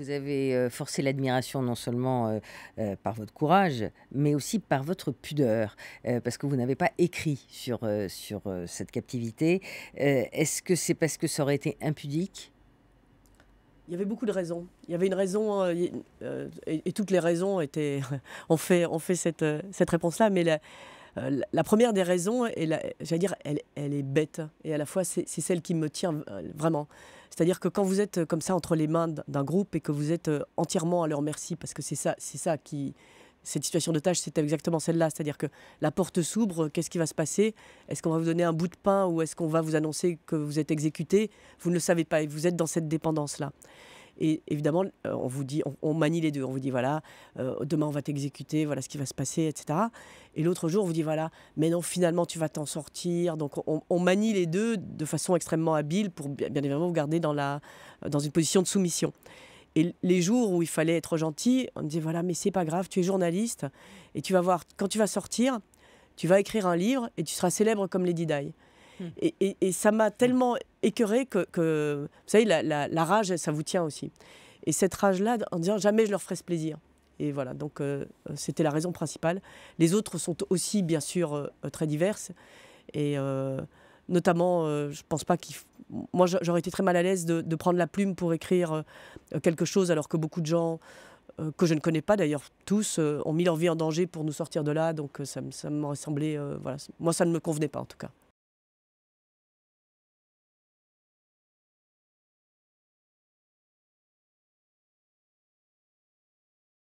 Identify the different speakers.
Speaker 1: vous avez euh, forcé l'admiration non seulement euh, euh, par votre courage, mais aussi par votre pudeur, parce que vous n'avez pas écrit sur, sur cette captivité. Est-ce que c'est parce que ça aurait été impudique
Speaker 2: il y avait beaucoup de raisons. Il y avait une raison, et, toutes les raisons étaient. on fait, on fait cette, cette réponse-là, mais la, euh, la première des raisons, j'allais dire, elle, est bête et à la fois c'est celle qui me tient euh, vraiment. C'est-à-dire que quand vous êtes euh, comme ça entre les mains d'un groupe et que vous êtes entièrement à leur merci, parce que c'est ça, c'est ça qui, cette situation de tâche, c'est exactement celle-là. C'est-à-dire que la porte s'ouvre, qu'est-ce qui va se passer Est-ce qu'on va vous donner un bout de pain ou est-ce qu'on va vous annoncer que vous êtes exécuté Vous ne le savez pas et vous êtes dans cette dépendance-là. Et évidemment, euh, on vous dit, on, manie les deux. On vous dit, voilà, euh, demain on va t'exécuter, voilà ce qui va se passer, etc. Et l'autre jour, on vous dit, voilà, mais non, finalement tu vas t'en sortir. Donc on, manie les deux de façon extrêmement habile pour bien évidemment vous garder dans, la, dans une position de soumission. Et les jours où il fallait être gentil, on me disait, voilà, mais c'est pas grave, tu es journaliste et tu vas voir, quand tu vas sortir, tu vas écrire un livre et tu seras célèbre comme Lady didai et, ça m'a tellement écœuré que, vous savez, la, rage, ça vous tient aussi. Et cette rage-là, en disant jamais je leur ferai ce plaisir. Et voilà, donc euh, c'était la raison principale. Les autres sont aussi, bien sûr, euh, très diverses. Et euh, notamment, je pense pas qu'il. Moi, j'aurais été très mal à l'aise de, prendre la plume pour écrire quelque chose, alors que beaucoup de gens que je ne connais pas d'ailleurs tous, ont mis leur vie en danger pour nous sortir de là.
Speaker 1: Donc ça, ça m'aurait semblé, voilà, moi ça ne me convenait pas en tout cas.